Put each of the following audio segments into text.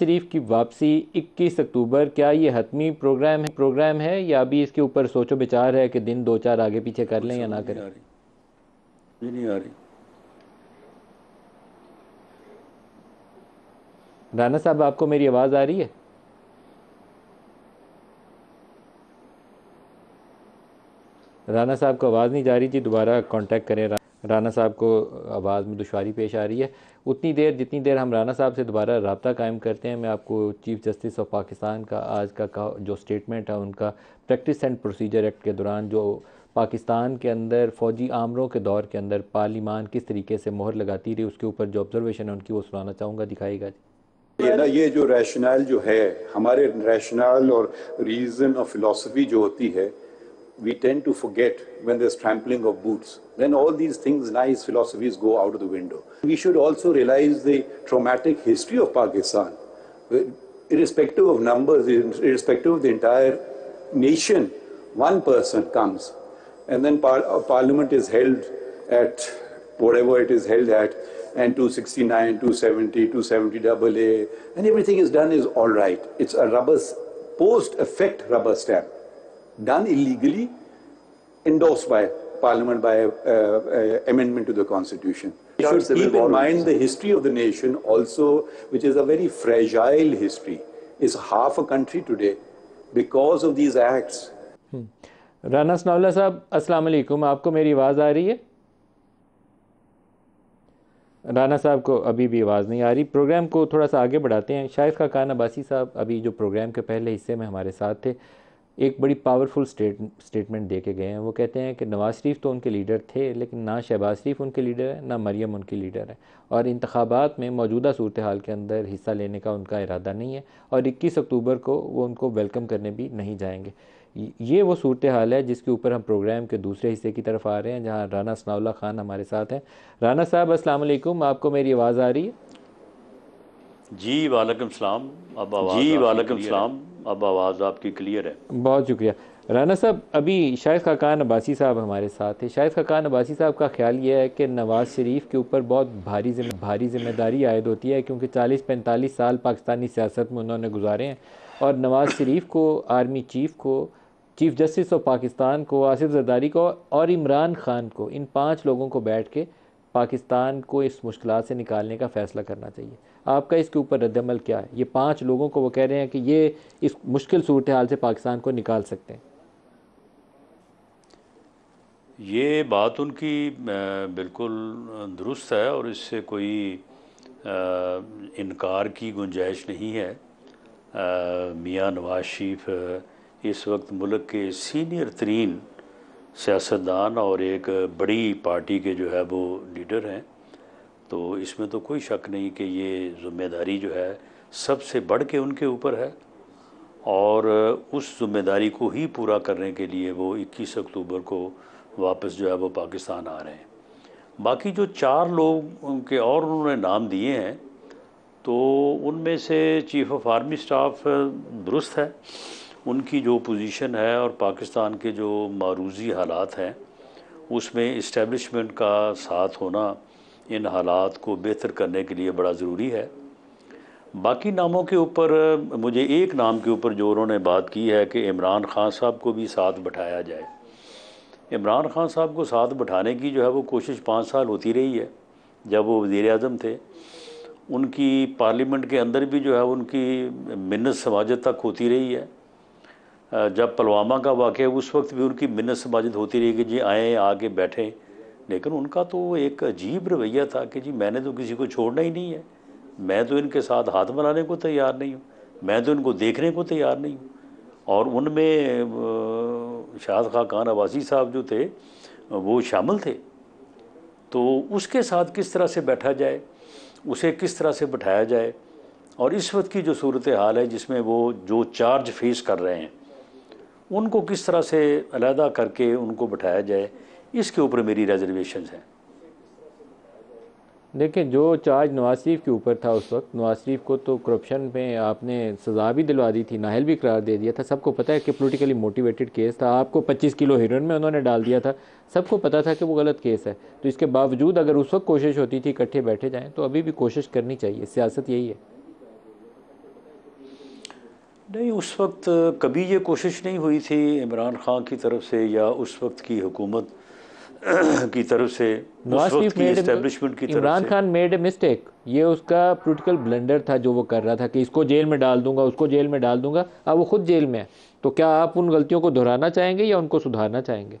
शरीफ की वापसी 21 अक्टूबर क्या ये हतमी प्रोग्राम है प्रोग्राम है या अभी इसके ऊपर सोचो विचार है कि दिन दो चार आगे पीछे कर लें या ना करें नहीं आ रही राना साहब आपको मेरी आवाज़ आ रही है राना साहब को आवाज़ नहीं जा रही थी दोबारा कांटेक्ट करें राना साहब को आवाज़ में दुशारी पेश आ रही है उतनी देर जितनी देर हम राना साहब से दोबारा रबता कायम करते हैं मैं आपको चीफ़ जस्टिस ऑफ पाकिस्तान का आज का जो स्टेटमेंट है उनका प्रैक्टिस एंड प्रोसीजर एक्ट के दौरान जो पाकिस्तान के अंदर फ़ौजी आमरों के दौर के अंदर पार्लिमान किस तरीके से मोहर लगाती रही उसके ऊपर जो ऑब्जर्वेशन है उनकी वो सुनाना चाहूँगा दिखाएगा जी ये ना ये जो रैशनल जो है हमारे रैशनल और रीज़न और फिलासफी जो होती है we tend to forget when there's trampling of boots. Then all these things, nice philosophies go out of the window. We should also realize the traumatic history of Pakistan. Irrespective of numbers, irrespective of the entire nation, one person comes and then par uh, parliament is held at whatever it is held at and 269, 270, 270 AA and everything is done is all right. It's a rubber, post-effect rubber stamp. done illegally, endorsed by Parliament by uh, uh, amendment to the Constitution. We should keep in mind the history of the nation also, which is a very fragile history. is half a country today because of these acts. Hmm. Rana Sanaullah साहब अस्सलाम वालेकुम आपको मेरी आवाज़ आ रही है राना साहब को अभी भी आवाज़ नहीं आ रही प्रोग्राम को थोड़ा सा आगे बढ़ाते हैं शायद खान अब्बासी साहब अभी जो प्रोग्राम के पहले हिस्से में हमारे साथ थे एक बड़ी पावरफुल स्टेट स्टेटमेंट दे के गए हैं वो कहते हैं कि नवाज़ शरीफ तो उनके लीडर थे लेकिन ना शहबाज शरीफ उनके लीडर है ना मरियम उनकी लीडर है और इंतबात में मौजूदा सूरत हाल के अंदर हिस्सा लेने का उनका इरादा नहीं है और इक्कीस अक्टूबर को वो उनको वेलकम करने भी नहीं जाएंगे ये वो सूरत हाल है जिसके ऊपर हम प्रोग्राम के दूसरे हिस्से की तरफ आ रहे हैं जहाँ राना सनाउल्ला ख़ान हमारे साथ हैं राना साहब असल आपको मेरी आवाज़ आ रही है जी वालेकुम सलाम अब जी वालेकुम सलाम अब आवाज़ आपकी क्लियर है बहुत शुक्रिया राना साहब अभी शाहिद खाकान अब्बासी साहब हमारे साथ थे शाहिद खाकान अब्बासी साहब का ख्याल ये है कि नवाज़ शरीफ के ऊपर बहुत भारी जिम्मे भारी जिम्मेदारी आयद होती है क्योंकि 40-45 साल पाकिस्तानी सियासत में उन्होंने गुजारे हैं और नवाज़ शरीफ को आर्मी चीफ को चीफ जस्टिस ऑफ पाकिस्तान को आसिफ जदारी को और इमरान खान को इन पाँच लोगों को बैठ के पाकिस्तान को इस मुश्किल से निकालने का फ़ैसला करना चाहिए आपका इसके ऊपर रद्दमल क्या है ये पाँच लोगों को वो कह रहे हैं कि ये इस मुश्किल सूरत हाल से पाकिस्तान को निकाल सकते हैं ये बात उनकी बिल्कुल दुरुस्त है और इससे कोई इनकार की गुंजाइश नहीं है मियाँ नवाज शरीफ इस वक्त मुल्क के सीनियर तरीन सियासतदान और एक बड़ी पार्टी के जो है वो लीडर हैं तो इसमें तो कोई शक नहीं कि ये जिम्मेदारी जो है सबसे बढ़ के उनके ऊपर है और उस जिम्मेदारी को ही पूरा करने के लिए वो 21 अक्टूबर को वापस जो है वो पाकिस्तान आ रहे हैं बाकी जो चार लोग के और उन्होंने नाम दिए हैं तो उनमें से चीफ ऑफ आर्मी स्टाफ दुरुस्त है उनकी जो पोजीशन है और पाकिस्तान के जो मारूजी हालात हैं उसमें इस्टेबलिशमेंट का साथ होना इन हालात को बेहतर करने के लिए बड़ा ज़रूरी है बाकी नामों के ऊपर मुझे एक नाम के ऊपर जो उन्होंने बात की है कि इमरान खान साहब को भी साथ बैठाया जाए इमरान खान साहब को साथ बैठाने की जो है वो कोशिश पाँच साल होती रही है जब वो वज़ी अजम थे उनकी पार्लियामेंट के अंदर भी जो है उनकी मिन्नत समाज तक होती रही है जब पुलवामा का वाक़ उस वक्त भी उनकी मिन्नत समाजित होती रही कि जी आएँ आके बैठें लेकिन उनका तो एक अजीब रवैया था कि जी मैंने तो किसी को छोड़ना ही नहीं है मैं तो इनके साथ हाथ बनाने को तैयार नहीं हूँ मैं तो इनको देखने को तैयार नहीं हूँ और उनमें शाह खा खान आवासी साहब जो थे वो शामिल थे तो उसके साथ किस तरह से बैठा जाए उसे किस तरह से बैठाया जाए और इस वक्त की जो सूरत हाल है जिसमें वो जो चार्ज फेस कर रहे हैं उनको किस तरह से अलहदा करके उनको बैठाया जाए इसके ऊपर मेरी रिजर्वेशन हैं देखिए जो चार्ज नवाज शरीफ के ऊपर था उस वक्त नवाज शरीफ को तो करप्शन में आपने सज़ा भी दिलवा दी थी नाहल भी करार दे दिया था सबको पता है कि पोलिटिकली मोटिवेटेड केस था आपको 25 किलो हीरोइन में उन्होंने डाल दिया था सबको पता था कि वो गलत केस है तो इसके बावजूद अगर उस वक्त कोशिश होती थी इकट्ठे बैठे जाएँ तो अभी भी कोशिश करनी चाहिए सियासत यही है नहीं उस वक्त कभी ये कोशिश नहीं हुई थी इमरान खान की तरफ से या उस वक्त की हुकूमत की तरफ से Imran Khan made a mistake ये उसका पोलिटिकल ब्लेंडर था जो वो कर रहा था कि इसको जेल में डाल दूंगा उसको जेल में डाल दूंगा अब वो खुद जेल में है तो क्या आप उन गलतियों को दोहराना चाहेंगे या उनको सुधारना चाहेंगे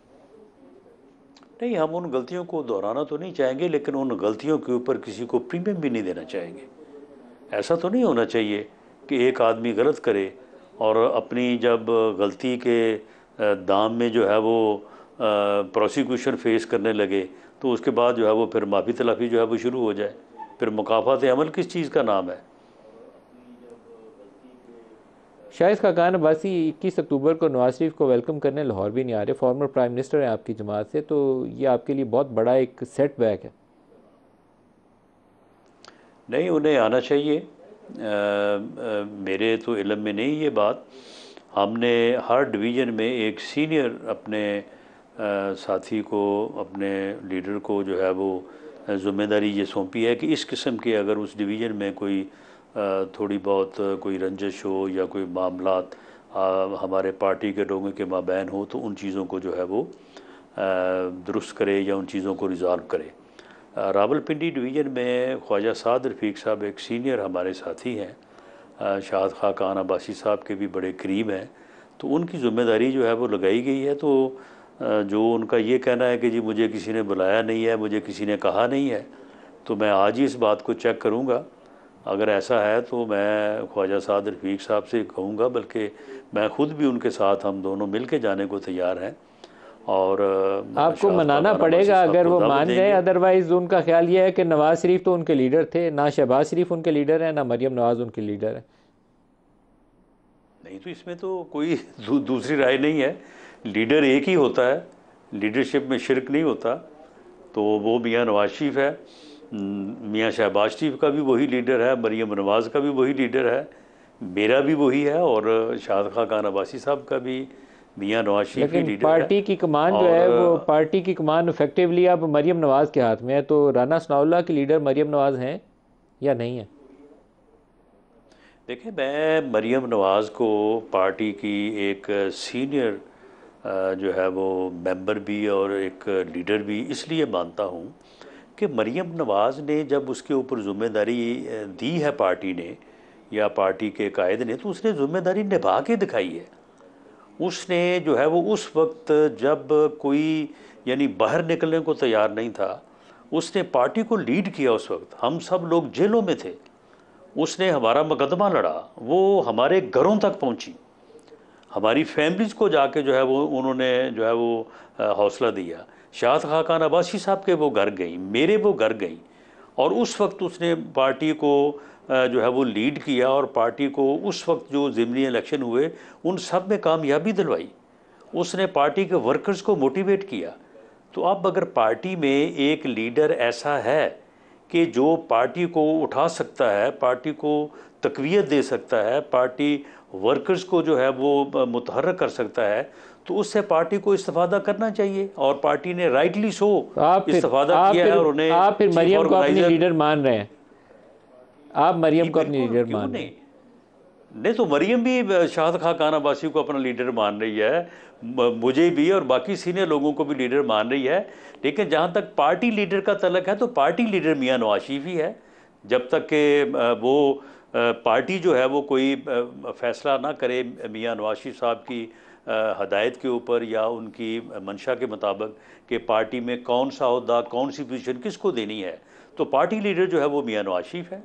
नहीं हम उन गलतियों को दोहराना तो नहीं चाहेंगे लेकिन उन गलतियों के ऊपर किसी को प्रीमियम भी नहीं देना चाहेंगे ऐसा तो नहीं होना चाहिए कि एक आदमी गलत करे और अपनी जब गलती के दाम में जो है वो प्रोसिक्यूशन फेस करने लगे तो उसके बाद जो है वो फिर माफ़ी तलाफ़ी जो है वो शुरू हो जाए फिर मुकाफात अमल किस चीज़ का नाम है का खाकान अब्बासी इक्कीस अक्टूबर को नवाज शरीफ को वेलकम करने लाहौर भी नहीं आ रहे फॉर्मर प्राइम मिनिस्टर हैं आपकी जमात से तो ये आपके लिए बहुत बड़ा एक सेटबैक है नहीं उन्हें आना चाहिए मेरे तो इलम में नहीं ये बात हमने हर डिवीज़न में एक सीनियर अपने साथी को अपने लीडर को जो है वो ज़िम्मेदारी ये सौंपी है कि इस किस्म के अगर उस डिवीज़न में कोई थोड़ी बहुत कोई रंजश हो या कोई मामला हमारे पार्टी के लोगों के माबैन हो तो उन चीज़ों को जो है वो दुरुस्त करे या उन चीज़ों को रिज़ाल्व करे रावलपिंडी डिवीज़न में ख्वाजा साद रफीक साहब एक सीनियर हमारे साथी हैं शाहद खा खान अब्बासी साहब के भी बड़े करीब हैं तो उनकी ज़िम्मेदारी जो है वो लगाई गई है तो जो उनका ये कहना है कि जी मुझे किसी ने बुलाया नहीं है मुझे किसी ने कहा नहीं है तो मैं आज ही इस बात को चेक करूँगा अगर ऐसा है तो मैं ख्वाजा साद रफीक साहब से कहूँगा बल्कि मैं ख़ुद भी उनके साथ हम दोनों मिल के जाने को तैयार हैं और आपको मनाना पड़ेगा अगर वो मान जाए अदरवाइज उनका ख्याल ये है कि नवाज शरीफ तो उनके लीडर थे ना शहबाज शरीफ उनके लीडर हैं ना मरियम नवाज उनके लीडर है नहीं तो इसमें तो कोई दू, दूसरी राय नहीं है लीडर एक ही होता है लीडरशिप में शिरक नहीं होता तो वो मियाँ नवाज शरीफ है मियाँ शहबाज शरीफ का भी वही लीडर है मरियम नवाज का भी वही लीडर है मेरा भी वही है और खा खान अब्बासी साहब का भी मियाँ नवाज शरीफ ही लीडर पार्टी की कमान जो है वो पार्टी की कमान इफेक्टिवली अब मरियम नवाज़ के हाथ में है तो राना सनाउल्ला के लीडर मरियम नवाज़ हैं या नहीं है देखिए मैं मरियम नवाज़ को पार्टी की एक सीनियर जो है वो मेंबर भी और एक लीडर भी इसलिए मानता हूँ कि मरियम नवाज़ ने जब उसके ऊपर ज़िम्मेदारी दी है पार्टी ने या पार्टी के कायद ने तो उसने ज़िम्मेदारी निभा के दिखाई है उसने जो है वो उस वक्त जब कोई यानी बाहर निकलने को तैयार नहीं था उसने पार्टी को लीड किया उस वक्त हम सब लोग जेलों में थे उसने हमारा मुकदमा लड़ा वो हमारे घरों तक पहुंची हमारी फैमिलीज़ को जाके जो है वो उन्होंने जो है वो हौसला दिया शाहत खाकान अब्बासी साहब के वो घर गई मेरे वो घर गई और उस वक्त उसने पार्टी को जो है वो लीड किया और पार्टी को उस वक्त जो ज़िमनी इलेक्शन हुए उन सब में कामयाबी दिलवाई उसने पार्टी के वर्कर्स को मोटिवेट किया तो अब अगर पार्टी में एक लीडर ऐसा है कि जो पार्टी को उठा सकता है पार्टी को तकवीत दे सकता है पार्टी वर्कर्स को जो है वो मुतहर कर सकता है तो उससे पार्टी को इस्तादा करना चाहिए और पार्टी ने राइटली सो इस्तादा किया है और उन्हें आप फिर मरियम को अपनी लीडर मान रहे हैं आप मरियम को अपनी लीडर मान रहे हैं नहीं तो मरियम भी शाहद खा खान को अपना लीडर मान रही है मुझे भी और बाकी सीनियर लोगों को भी लीडर मान रही है लेकिन जहाँ तक पार्टी लीडर का तलक है तो पार्टी लीडर मियाँ नवाज ही है जब तक के वो पार्टी जो है वो कोई फैसला ना करे मियाँ नवाशी साहब की हदायत के ऊपर या उनकी मंशा के मुताबिक कि पार्टी में कौन सा अहदा कौन सी पोजीशन किसको देनी है तो पार्टी लीडर जो है वो मियाँ नवाज शरीफ है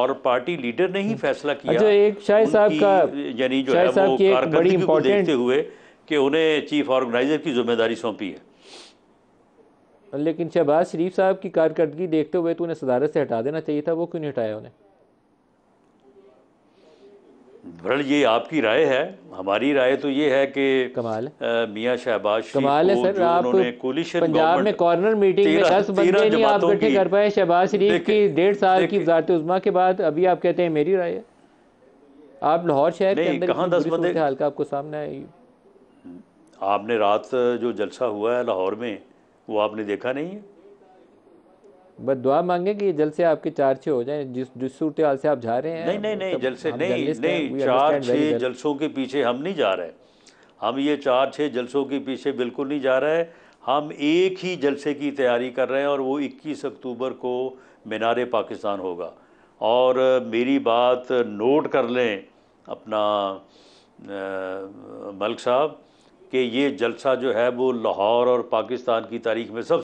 और पार्टी लीडर ने ही हम्म। फैसला किया अच्छा एक शाह साहब का यानी जो है वो कारकर्दगी को देखते हुए कि उन्हें चीफ ऑर्गेनाइजर की जिम्मेदारी सौंपी है लेकिन शहबाज शरीफ साहब की कारकर्दगी देखते हुए तो उन्हें सदारत से हटा देना चाहिए था वो क्यों नहीं हटाया उन्हें बहरल ये आपकी राय है हमारी राय तो ये है कि कमाल मियाँ शहबाज कमाल है सर आप पंजाब में कॉर्नर मीटिंग में दस बंदे नहीं आप इकट्ठे कर पाए शहबाज शरीफ की डेढ़ साल की वजारत उजमा के बाद अभी आप कहते हैं मेरी राय है आप लाहौर शहर के अंदर कहाँ दस बंदे हाल का आपको सामने आई आपने रात जो जलसा हुआ है लाहौर में वो आपने देखा नहीं है बस दुआ मांगे कि ये जलसे आपके चार छः हो जाए जिस जिस सूरत हाल से आप जा रहे हैं नहीं नहीं नहीं जलसे नहीं नहीं चार छः जलसों के पीछे हम नहीं जा रहे हम ये चार छः जलसों के पीछे बिल्कुल नहीं जा रहे हम एक ही जलसे की तैयारी कर रहे हैं और वो 21 अक्टूबर को मीनार पाकिस्तान होगा और मेरी बात नोट कर लें अपना मलिक साहब कि ये जलसा जो है वो लाहौर और पाकिस्तान की तारीख में सब